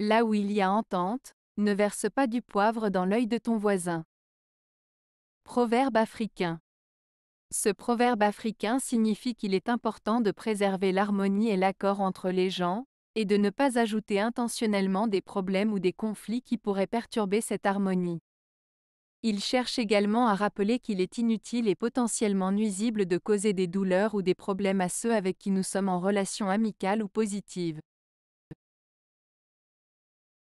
Là où il y a entente, ne verse pas du poivre dans l'œil de ton voisin. Proverbe africain. Ce proverbe africain signifie qu'il est important de préserver l'harmonie et l'accord entre les gens, et de ne pas ajouter intentionnellement des problèmes ou des conflits qui pourraient perturber cette harmonie. Il cherche également à rappeler qu'il est inutile et potentiellement nuisible de causer des douleurs ou des problèmes à ceux avec qui nous sommes en relation amicale ou positive.